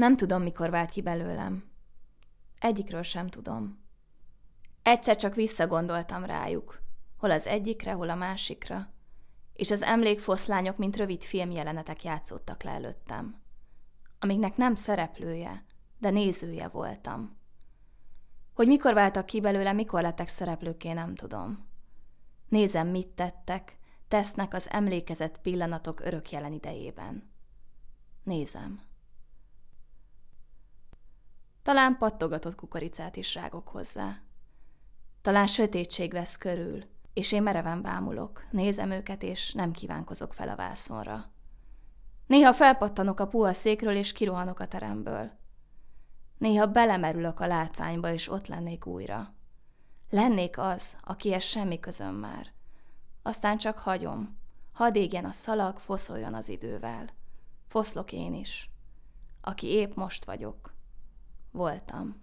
Nem tudom, mikor vált ki belőlem. Egyikről sem tudom. Egyszer csak visszagondoltam rájuk, hol az egyikre, hol a másikra, és az emlékfoszlányok, mint rövid filmjelenetek játszódtak le előttem, amiknek nem szereplője, de nézője voltam. Hogy mikor váltak ki belőle, mikor lettek szereplőké, nem tudom. Nézem, mit tettek, tesznek az emlékezett pillanatok örök jelen idejében. Nézem. Talán pattogatott kukoricát is rágok hozzá. Talán sötétség vesz körül, és én mereven bámulok, nézem őket, és nem kívánkozok fel a vászonra. Néha felpattanok a puha székről, és kirohanok a teremből. Néha belemerülök a látványba, és ott lennék újra. Lennék az, akihez semmi közöm már. Aztán csak hagyom. Hadd égjen a szalag, foszoljon az idővel. Foszlok én is. Aki épp most vagyok voltam.